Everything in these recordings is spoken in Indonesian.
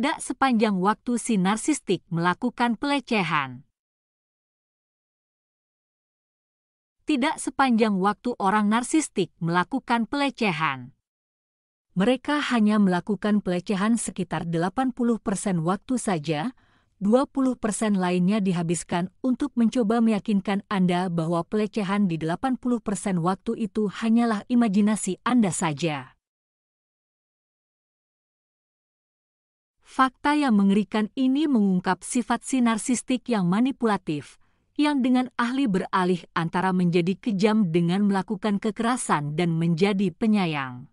tidak sepanjang waktu si narsistik melakukan pelecehan. Tidak sepanjang waktu orang narsistik melakukan pelecehan. Mereka hanya melakukan pelecehan sekitar 80% waktu saja, 20% lainnya dihabiskan untuk mencoba meyakinkan Anda bahwa pelecehan di 80% waktu itu hanyalah imajinasi Anda saja. Fakta yang mengerikan ini mengungkap sifat sinarsistik yang manipulatif, yang dengan ahli beralih antara menjadi kejam dengan melakukan kekerasan dan menjadi penyayang.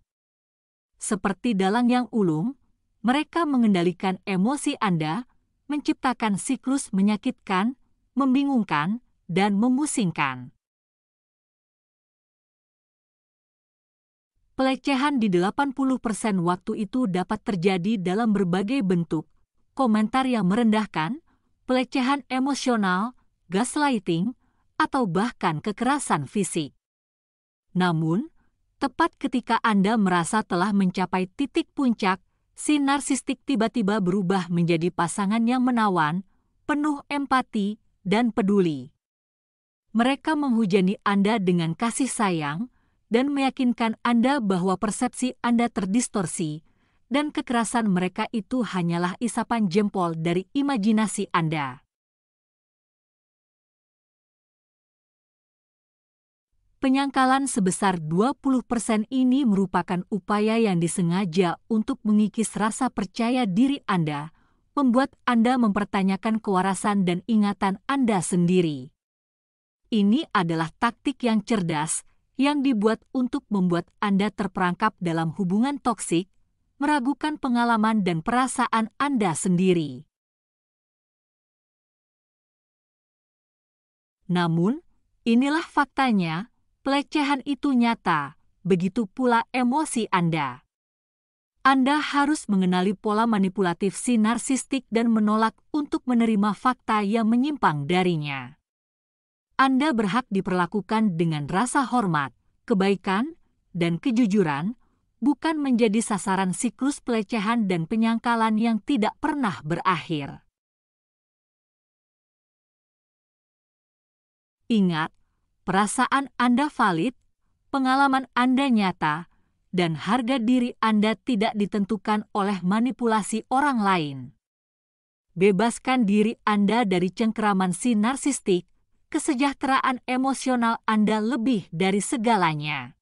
Seperti dalang yang ulung, mereka mengendalikan emosi Anda, menciptakan siklus menyakitkan, membingungkan, dan memusingkan. Pelecehan di 80% waktu itu dapat terjadi dalam berbagai bentuk, komentar yang merendahkan, pelecehan emosional, gaslighting, atau bahkan kekerasan fisik. Namun, tepat ketika Anda merasa telah mencapai titik puncak, si narsistik tiba-tiba berubah menjadi pasangan yang menawan, penuh empati, dan peduli. Mereka menghujani Anda dengan kasih sayang, dan meyakinkan Anda bahwa persepsi Anda terdistorsi, dan kekerasan mereka itu hanyalah isapan jempol dari imajinasi Anda. Penyangkalan sebesar 20% ini merupakan upaya yang disengaja untuk mengikis rasa percaya diri Anda, membuat Anda mempertanyakan kewarasan dan ingatan Anda sendiri. Ini adalah taktik yang cerdas yang dibuat untuk membuat Anda terperangkap dalam hubungan toksik, meragukan pengalaman dan perasaan Anda sendiri. Namun, inilah faktanya, pelecehan itu nyata, begitu pula emosi Anda. Anda harus mengenali pola manipulatif si narsistik dan menolak untuk menerima fakta yang menyimpang darinya. Anda berhak diperlakukan dengan rasa hormat, kebaikan, dan kejujuran, bukan menjadi sasaran siklus pelecehan dan penyangkalan yang tidak pernah berakhir. Ingat, perasaan Anda valid, pengalaman Anda nyata, dan harga diri Anda tidak ditentukan oleh manipulasi orang lain. Bebaskan diri Anda dari cengkeraman si narsistik kesejahteraan emosional Anda lebih dari segalanya.